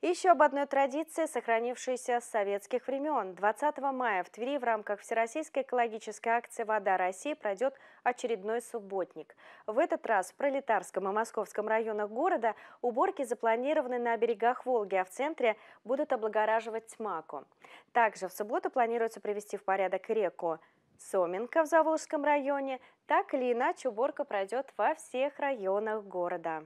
Еще об одной традиции, сохранившейся с советских времен. 20 мая в Твери в рамках Всероссийской экологической акции «Вода России» пройдет очередной субботник. В этот раз в Пролетарском и Московском районах города уборки запланированы на берегах Волги, а в центре будут облагораживать маку. Также в субботу планируется привести в порядок реку Соменко в Заволжском районе. Так или иначе, уборка пройдет во всех районах города.